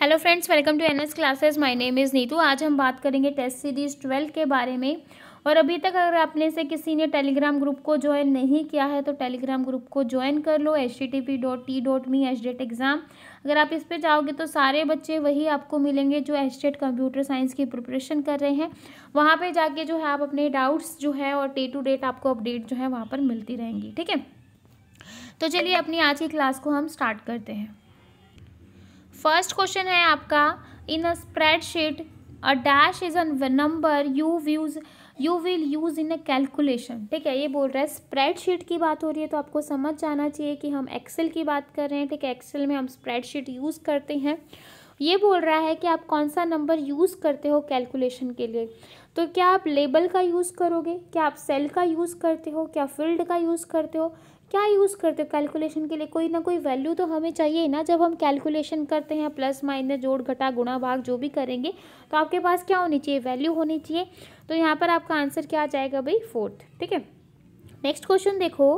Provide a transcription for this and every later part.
hello friends welcome to N S classes my name is Neetu आज हम बात करेंगे टेस्ट सीरीज़ ट्वेल्थ के बारे में और अभी तक अगर आपने से किसी ने टेलीग्राम ग्रुप को ज्वाइन नहीं किया है तो टेलीग्राम ग्रुप को ज्वाइन कर लो H T T P dot T dot me H TET exam अगर आप इस पर जाओगे तो सारे बच्चे वही आपको मिलेंगे जो एच डेट कंप्यूटर साइंस की प्रिपरेशन कर रहे हैं वहाँ पर जाके जो है आप अपने डाउट्स जो है और डे टू डेट आपको अपडेट जो है वहाँ पर मिलती रहेंगी ठीक है तो चलिए अपनी आज की क्लास को हम स्टार्ट करते हैं फर्स्ट क्वेश्चन है आपका in a spreadsheet a dash is an number you views you will use in a calculation ठीक है ये बोल रहा है स्प्रेडशीट की बात हो रही है तो आपको समझ जाना चाहिए कि हम एक्सेल की बात कर रहे हैं ठीक है एक्सेल में हम स्प्रेडशीट यूज़ करते हैं ये बोल रहा है कि आप कौन सा नंबर यूज़ करते हो कैलकुलेशन के लिए तो क्या आप लेबल का यूज़ करोगे क्या आप सेल का यूज़ करते हो क्या फील्ड का यूज़ करते हो क्या यूज़ करते हो कैलकुलेशन के लिए कोई ना कोई वैल्यू तो हमें चाहिए ना जब हम कैलकुलेशन करते हैं प्लस माइनस जोड़ घटा गुणा भाग जो भी करेंगे तो आपके पास क्या होनी चाहिए वैल्यू होनी चाहिए तो यहाँ पर आपका आंसर क्या आ जाएगा भाई फोर्थ ठीक है नेक्स्ट क्वेश्चन देखो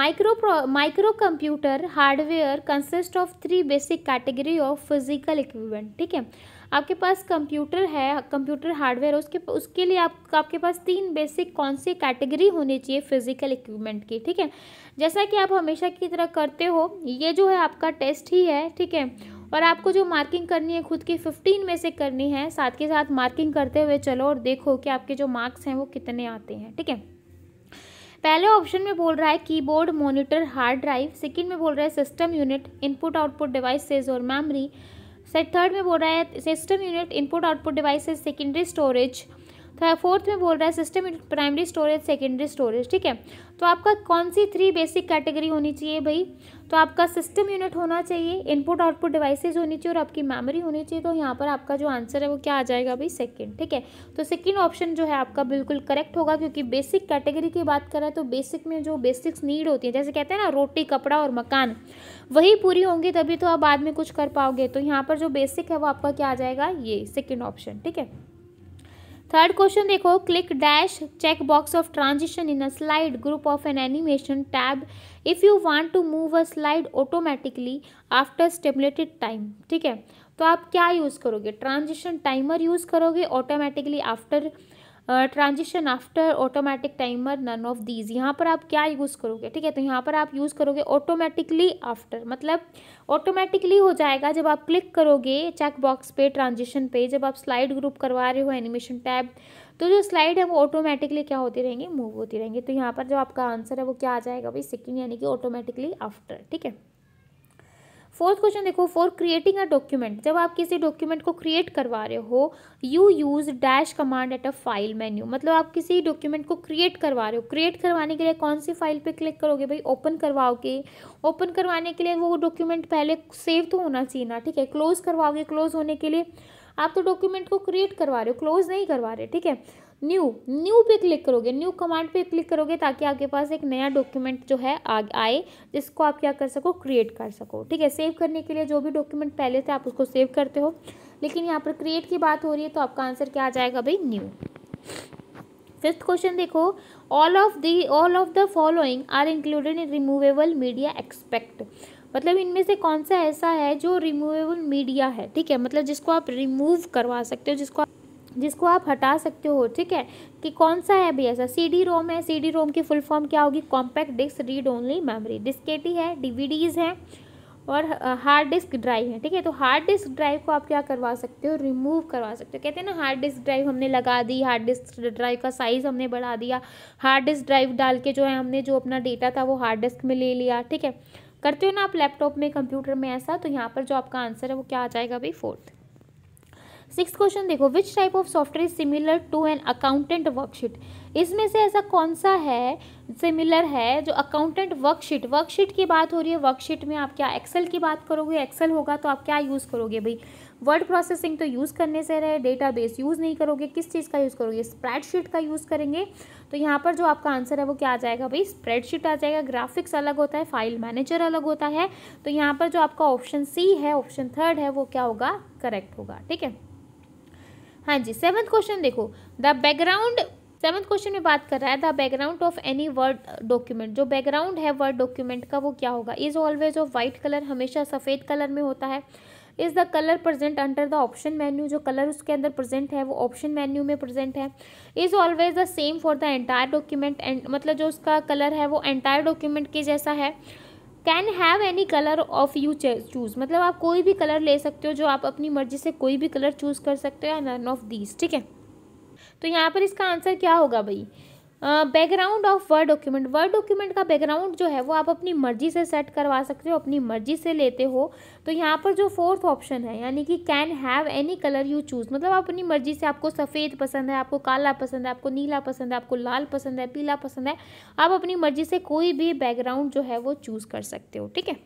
micro micro computer hardware consist of three basic category of physical equipment ठीक है आपके पास कंप्यूटर है कंप्यूटर हार्डवेयर है उसके उसके लिए आप आपके पास तीन बेसिक कौन सी कैटेगरी होनी चाहिए फिजिकल इक्विपमेंट की ठीक है जैसा कि आप हमेशा की तरह करते हो ये जो है आपका टेस्ट ही है ठीक है और आपको जो मार्किंग करनी है खुद की फिफ्टीन में से करनी है साथ के साथ मार्किंग करते हुए चलो और देखो कि आपके जो मार्क्स हैं वो कितने आते हैं ठीक है पहले ऑप्शन में बोल रहा है keyboard monitor hard drive second में बोल रहा है system unit input output devices और मेमोरी सेट थर्ड में बोल रहा है system unit input output devices secondary storage fourth में बोल रहा है system primary storage secondary storage ठीक है तो आपका कौन सी थ्री बेसिक कैटेगरी होनी चाहिए भाई तो आपका सिस्टम यूनिट होना चाहिए इनपुट आउटपुट डिवाइसेज होनी चाहिए और आपकी मेमोरी होनी चाहिए तो यहाँ पर आपका जो आंसर है वो क्या आ जाएगा भाई सेकंड ठीक है तो सेकंड ऑप्शन जो है आपका बिल्कुल करेक्ट होगा क्योंकि बेसिक कैटेगरी की बात करें तो बेसिक में जो बेसिक्स नीड होती है जैसे कहते हैं ना रोटी कपड़ा और मकान वही पूरी होंगी तभी तो आप बाद में कुछ कर पाओगे तो यहाँ पर जो बेसिक है वो आपका क्या आ जाएगा ये सेकेंड ऑप्शन ठीक है थर्ड क्वेश्चन देखो click dash check box of transition in a slide group of an animation tab if you want to move a slide automatically after stipulated time ठीक है तो आप क्या यूज़ करोगे ट्रांजिशन टाइमर यूज़ करोगे automatically after transition after automatic timer none of these यहाँ पर आप क्या यूज़ करोगे ठीक है तो यहाँ पर आप यूज़ करोगे ऑटोमेटिकली आफ्टर मतलब ऑटोमेटिकली हो जाएगा जब आप क्लिक करोगे चेक बॉक्स पे ट्रांजिशन पे जब आप स्लाइड ग्रुप करवा रहे हो एनिमेशन टैब तो जो स्लाइड है वो ऑटोमेटिकली क्या होती रहेंगी मूव होती रहेंगी तो यहाँ पर जो आपका आंसर है वो क्या आ जाएगा भाई सेकेंड यानी कि ऑटोमेटिकली आफ्टर ठीक है फोर्थ क्वेश्चन देखो फॉर क्रिएटिंग अ डॉक्यूमेंट जब आप किसी डॉक्यूमेंट को क्रिएट करवा रहे हो you use dash command at a file menu मतलब आप किसी डॉक्यूमेंट को क्रिएट करवा रहे हो क्रिएट करवाने के लिए कौन सी फाइल पे क्लिक करोगे भाई ओपन करवाओगे ओपन करवाने के लिए वो डॉक्यूमेंट पहले सेव तो होना चाहिए ना ठीक है क्लोज करवाओगे क्लोज होने के लिए आप तो डॉक्यूमेंट को क्रिएट करवा रहे हो क्लोज नहीं करवा रहे ठीक है न्यू न्यू पे क्लिक करोगे न्यू कमांड पे क्लिक करोगे ताकि आपके पास एक नया डॉक्यूमेंट जो है आ, आए जिसको आप क्या कर सको क्रिएट कर सको ठीक है सेव करने के लिए जो भी डॉक्यूमेंट पहले थे आप उसको सेव करते हो लेकिन यहाँ पर क्रिएट की बात हो रही है तो आपका आंसर क्या आ जाएगा भाई न्यू फिफ्थ क्वेश्चन देखो all of the all of the following are included in removable media except मतलब इनमें से कौन सा ऐसा है जो रिमूवेबल मीडिया है ठीक है मतलब जिसको आप रिमूव करवा सकते हो जिसको आप जिसको आप हटा सकते हो ठीक है कि कौन सा है भैया सर सी डी रोम है सी डी रोम की फुल फॉर्म क्या होगी compact disc read only memory diskette है डीवीडीज हैं और हार्ड डिस्क ड्राइव है ठीक है तो हार्ड डिस्क ड्राइव को आप क्या करवा सकते हो रिमूव करवा सकते हो कहते हैं ना हार्ड डिस्क ड्राइव हमने लगा दी हार्ड डिस्क ड्राइव का साइज़ हमने बढ़ा दिया हार्ड डिस्क ड्राइव डाल के जो है हमने जो अपना डेटा था वो हार्ड डिस्क में ले लिया ठीक है करते हो ना आप लैपटॉप में कंप्यूटर में ऐसा तो यहाँ पर जो आपका आंसर है वो क्या आ जाएगा भाई फोर्थ सिक्स क्वेश्चन देखो which type of software is similar to an accountant worksheet इसमें से ऐसा कौन सा है सिमिलर है जो अकाउंटेंट वर्कशीट वर्कशीट की बात हो रही है वर्कशीट में आप क्या एक्सेल की बात करोगे एक्सेल होगा तो आप क्या यूज़ करोगे भाई वर्ड प्रोसेसिंग तो यूज़ करने से रहे डेटाबेस यूज़ नहीं करोगे किस चीज़ का यूज़ करोगे स्प्रेडशीट का यूज़ करेंगे तो यहाँ पर जो आपका आंसर है वो क्या आ जाएगा भाई स्प्रेडशीट आ जाएगा ग्राफिक्स अलग होता है फाइल मैनेजर अलग होता है तो यहाँ पर जो आपका ऑप्शन सी है ऑप्शन थर्ड है वो क्या होगा करेक्ट होगा ठीक है हाँ जी सेवन्थ क्वेश्चन देखो द बैकग्राउंड सेवन्थ क्वेश्चन में बात कर रहा है the background of any word document जो बैकग्राउंड है वर्ड डॉक्यूमेंट का वो क्या होगा is always off white colour हमेशा सफ़ेद कलर में होता है is the colour present under the option menu जो कलर उसके अंदर प्रेजेंट है वो ऑप्शन मेन्यू में प्रेजेंट है is always the same for the entire document and मतलब जो उसका कलर है वो एंटायर डॉक्यूमेंट के जैसा है can have any colour of you choose मतलब आप कोई भी कलर ले सकते हो जो आप अपनी मर्जी से कोई भी कलर चूज़ कर सकते हो या नन ऑफ दीज ठीक है तो यहाँ पर इसका आंसर क्या होगा भाई background of word document word document का बैकग्राउंड जो है वो आप अपनी मर्जी से सेट करवा सकते हो अपनी मर्जी से लेते हो तो यहाँ पर जो फोर्थ ऑप्शन है यानी कि can have any colour you choose मतलब आप अपनी मर्जी से आपको सफ़ेद पसंद है आपको काला पसंद है आपको नीला पसंद है आपको लाल पसंद है पीला पसंद है आप अपनी मर्जी से कोई भी बैकग्राउंड जो है वो चूज़ कर सकते हो ठीक है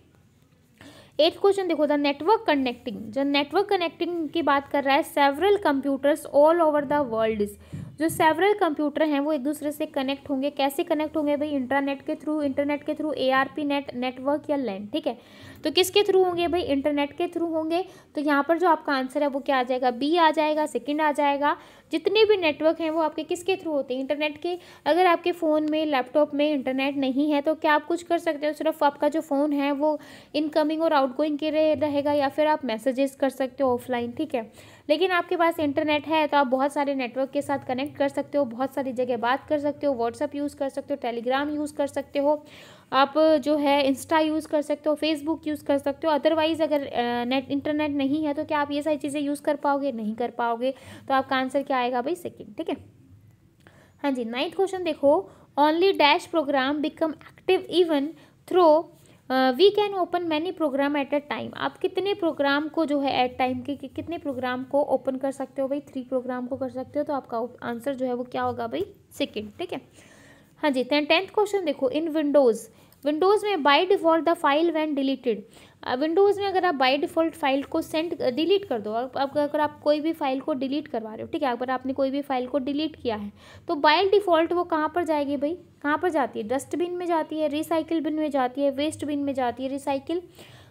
एट क्वेश्चन देखो द नेटवर्क कनेक्टिंग जब नेटवर्क कनेक्टिंग की बात कर रहा है several computers all over the world is जो सेवरल कंप्यूटर हैं वो एक दूसरे से कनेक्ट होंगे कैसे कनेक्ट होंगे भाई इंटरनेट के थ्रू इंटरनेट के थ्रू ए नेट नेटवर्क या लैंड ठीक है तो किसके थ्रू होंगे भाई इंटरनेट के थ्रू होंगे तो यहाँ पर जो आपका आंसर है वो क्या आ जाएगा बी आ जाएगा सेकेंड आ जाएगा जितने भी नेटवर्क हैं वो आपके किसके थ्रू होते हैं इंटरनेट के अगर आपके फ़ोन में लैपटॉप में इंटरनेट नहीं है तो क्या आप कुछ कर सकते हो सिर्फ आपका जो फ़ोन है वो इनकमिंग और आउटगोइंग के रहेगा या फिर आप मैसेजेस कर सकते हो ऑफलाइन ठीक है लेकिन आपके पास इंटरनेट है तो आप बहुत सारे नेटवर्क के साथ कनेक्ट कर सकते हो बहुत सारी जगह बात कर सकते हो व्हाट्सअप यूज़ कर सकते हो टेलीग्राम यूज़ कर सकते हो आप जो है इंस्टा यूज़ कर सकते हो फेसबुक यूज़ कर सकते हो अदरवाइज़ अगर नेट इंटरनेट नहीं है तो क्या आप ये सारी चीज़ें यूज़ कर पाओगे नहीं कर पाओगे तो आपका आंसर क्या आएगा भाई सेकेंड ठीक है हाँ जी नाइन्थ क्वेश्चन देखो only dash program become active even though we can open many program at a time आप कितने प्रोग्राम को जो है एट टाइम के कितने प्रोग्राम को ओपन कर सकते हो भाई थ्री प्रोग्राम को कर सकते हो तो आपका आंसर जो है वो क्या होगा भाई सेकेंड ठीक है हाँ जी टेंथ क्वेश्चन देखो इन विंडोज़ विंडोज़ में by default the file when deleted Windows में अगर आप बाय डिफ़ॉल्ट फाइल को सेंड डिलीट कर दो अब अगर आप कोई भी फाइल को डिलीट करवा रहे हो ठीक है अगर आपने कोई भी फाइल को डिलीट किया है तो बाय डिफ़ॉल्ट वो कहाँ पर जाएगी भाई कहाँ पर जाती है डस्टबिन में जाती है रिसाइकिल बिन में जाती है वेस्ट बिन में जाती है रिसाइकिल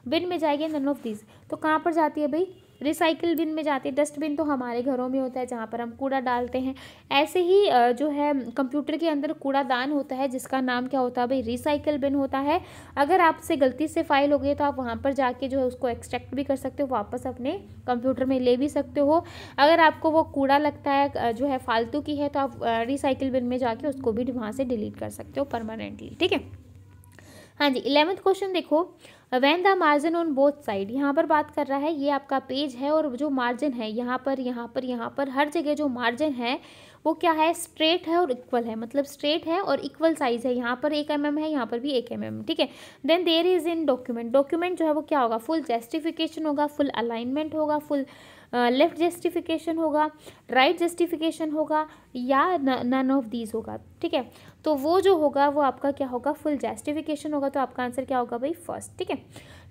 बिन में जाएगी नन ऑफ दीज तो कहाँ पर जाती है भाई रिसाइकिल बिन में जाते हैं डस्टबिन तो हमारे घरों में होता है जहाँ पर हम कूड़ा डालते हैं ऐसे ही जो है कंप्यूटर के अंदर कूड़ादान होता है जिसका नाम क्या होता है भाई रिसाइकिल बिन होता है अगर आपसे गलती से फाइल हो गई तो आप वहाँ पर जाके जो है उसको एक्सट्रैक्ट भी कर सकते हो वापस अपने कंप्यूटर में ले भी सकते हो अगर आपको वो कूड़ा लगता है जो है फालतू की है तो आप रिसाइकिल बिन में जाके उसको भी वहाँ से डिलीट कर सकते हो परमानेंटली ठीक है हाँ जी इलेवेंथ क्वेश्चन देखो when the margin on both side यहाँ पर बात कर रहा है ये आपका पेज है और जो मार्जिन है यहाँ पर यहाँ पर यहाँ पर हर जगह जो मार्जिन है वो क्या है स्ट्रेट है और इक्वल है मतलब स्ट्रेट है और इक्वल साइज है यहाँ पर एक एम mm है यहाँ पर भी एक एम mm, ठीक है then there is in document document जो है वो क्या होगा फुल जस्टिफिकेशन होगा फुल अलाइनमेंट होगा फुल लेफ़्ट जस्टिफिकेशन होगा राइट जस्टिफिकेशन होगा या नन ऑफ दीज होगा ठीक है तो वो जो होगा वो आपका क्या होगा फुल जस्टिफिकेशन होगा तो आपका आंसर क्या होगा भाई फर्स्ट ठीक है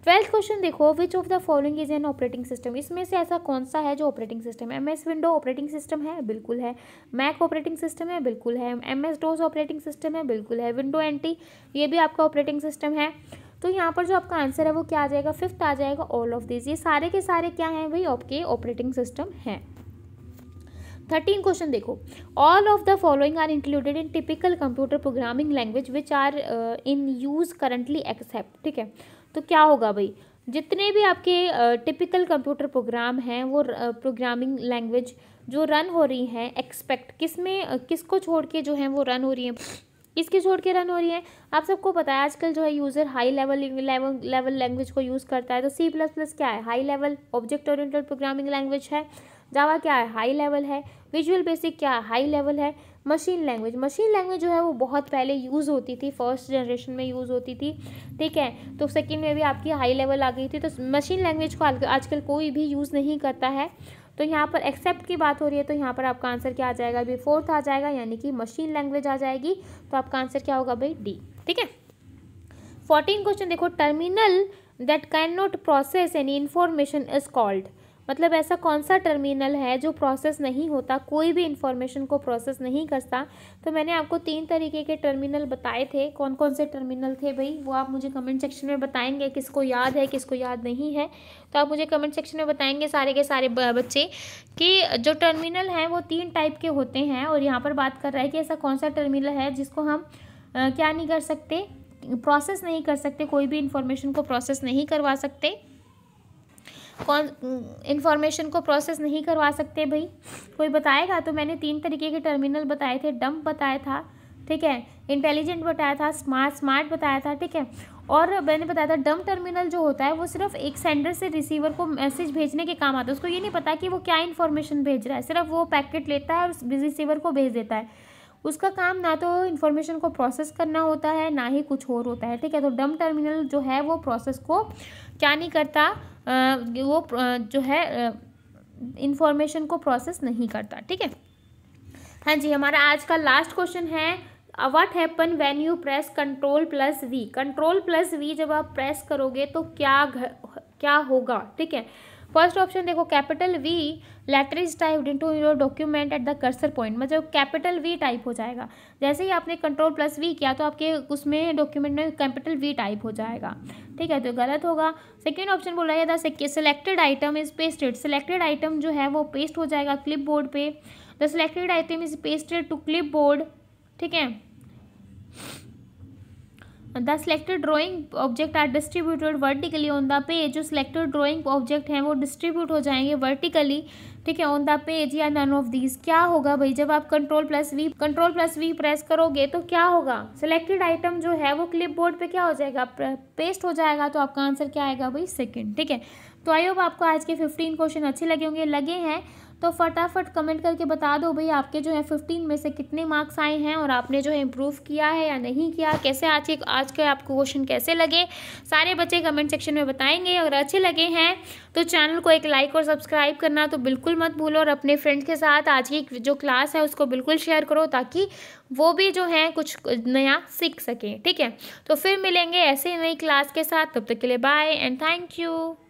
ट्वेल्थ क्वेश्चन देखो which of the following is an operating system इसमें से ऐसा कौन सा है जो ऑपरेटिंग सिस्टम है M S window operating system है बिल्कुल है मैक ऑपरेटिंग सिस्टम है बिल्कुल है M S DOS operating system है बिल्कुल है विंडो एंटी ये भी आपका ऑपरेटिंग सिस्टम है तो यहाँ पर जो आपका आंसर है वो क्या आ जाएगा फिफ्थ आ जाएगा ऑल ऑफ दिस ये सारे के सारे क्या हैं भाई आपके ऑपरेटिंग सिस्टम हैं थर्टीन क्वेश्चन देखो all of the following are included in typical computer programming language which are in use currently except ठीक है तो क्या होगा भाई जितने भी आपके टिपिकल कंप्यूटर प्रोग्राम हैं वो प्रोग्रामिंग uh, लैंग्वेज जो रन हो रही हैं एक्सपेक्ट किस में uh, किसको छोड़ के जो हैं वो रन हो रही हैं इसकी छोड़ के रन हो रही है आप सबको पता है आजकल जो है user high level level level language को यूज़ करता है तो सी प्लस प्लस क्या है high level object oriented programming language है जावा क्या है हाई लेवल है विजुअल बेसिक क्या है हाई लेवल है मशीन लैंग्वेज मशीन लैंग्वेज जो है वो बहुत पहले यूज़ होती थी फर्स्ट जनरेशन में यूज़ होती थी ठीक है तो सेकेंड में भी आपकी हाई लेवल आ गई थी तो मशीन लैंग्वेज को आजकल कोई भी यूज़ नहीं करता है तो यहाँ पर एक्सेप्ट की बात हो रही है तो यहाँ पर आपका आंसर क्या आ जाएगा अभी फोर्थ आ जाएगा यानी कि मशीन लैंग्वेज आ जाएगी तो आपका आंसर क्या होगा भाई डी ठीक है फोर्टीन क्वेश्चन देखो terminal that can not process any information is called मतलब ऐसा कौन सा टर्मिनल है जो प्रोसेस नहीं होता कोई भी इंफॉर्मेशन को प्रोसेस नहीं करता तो मैंने आपको तीन तरीके के टर्मिनल बताए थे कौन कौन से टर्मिनल थे भाई वो आप मुझे कमेंट सेक्शन में बताएंगे किसको याद है किसको याद नहीं है तो आप मुझे कमेंट सेक्शन में बताएंगे सारे के सारे बच्चे कि जो टर्मिनल हैं वो तीन टाइप के होते हैं और यहाँ पर बात कर रहा है कि ऐसा कौन सा टर्मिनल है जिसको हम आ, क्या नहीं कर सकते प्रोसेस नहीं कर सकते कोई भी इन्फॉर्मेशन को प्रोसेस नहीं करवा सकते कौन इन्फॉर्मेशन को प्रोसेस नहीं करवा सकते भाई कोई बताएगा तो मैंने तीन तरीके के टर्मिनल बताए थे डम्प बताया था ठीक है इंटेलिजेंट बताया था स्मार्ट स्मार्ट बताया था ठीक है और मैंने बताया था डम टर्मिनल जो होता है वो सिर्फ एक सेंडर से रिसीवर को मैसेज भेजने के काम आता है उसको ये नहीं पता कि वो क्या इन्फॉर्मेशन भेज रहा है सिर्फ वो पैकेट लेता है और रिसीवर को भेज देता है उसका काम ना तो इन्फॉर्मेशन को प्रोसेस करना होता है ना ही कुछ और होता है ठीक है तो डम टर्मिनल जो है वो प्रोसेस को क्या नहीं करता वो जो है इंफॉर्मेशन को प्रोसेस नहीं करता ठीक है हाँ जी हमारा आज का लास्ट क्वेश्चन है what happen when you press control plus V control plus V जब आप प्रेस करोगे तो क्या घ, क्या होगा ठीक है फर्स्ट ऑप्शन देखो capital V letter is in to your document at the cursor point मतलब कैपिटल वी टाइप हो जाएगा जैसे ही आपने कंट्रोल प्लस वी किया तो आपके उसमें डॉक्यूमेंट में कैपिटल वी टाइप हो जाएगा ठीक है तो गलत होगा सेकेंड ऑप्शन बोला गया था selected item is pasted selected item जो है वो पेस्ट हो जाएगा क्लिप बोर्ड पर the selected item is pasted to clipboard ठीक है the selected drawing object are distributed vertically on the page जो सेलेक्टेड ड्राइंग ऑब्जेक्ट हैं वो डिस्ट्रीब्यूट हो जाएंगे वर्टिकली ठीक है ऑन द पेज या नन ऑफ दीज क्या होगा भाई जब आप control plus V control plus V press करोगे तो क्या होगा सेलेक्टेड आइटम जो है वो क्लिप बोर्ड पर क्या हो जाएगा पेस्ट हो जाएगा तो आपका आंसर क्या आएगा भाई सेकेंड ठीक है तो आई होप आपको आज के फिफ्टीन क्वेश्चन अच्छे लगे होंगे लगे हैं तो फटाफट कमेंट करके बता दो भाई आपके जो है फिफ्टीन में से कितने मार्क्स आए हैं और आपने जो है इम्प्रूव किया है या नहीं किया कैसे आज के आज के आपको क्वेश्चन कैसे लगे सारे बच्चे कमेंट सेक्शन में बताएंगे अगर अच्छे लगे हैं तो चैनल को एक लाइक और सब्सक्राइब करना तो बिल्कुल मत भूलो और अपने फ्रेंड के साथ आज की जो क्लास है उसको बिल्कुल शेयर करो ताकि वो भी जो है कुछ नया सीख सकें ठीक है तो फिर मिलेंगे ऐसे नई क्लास के साथ तब तक के लिए बाय एंड थैंक यू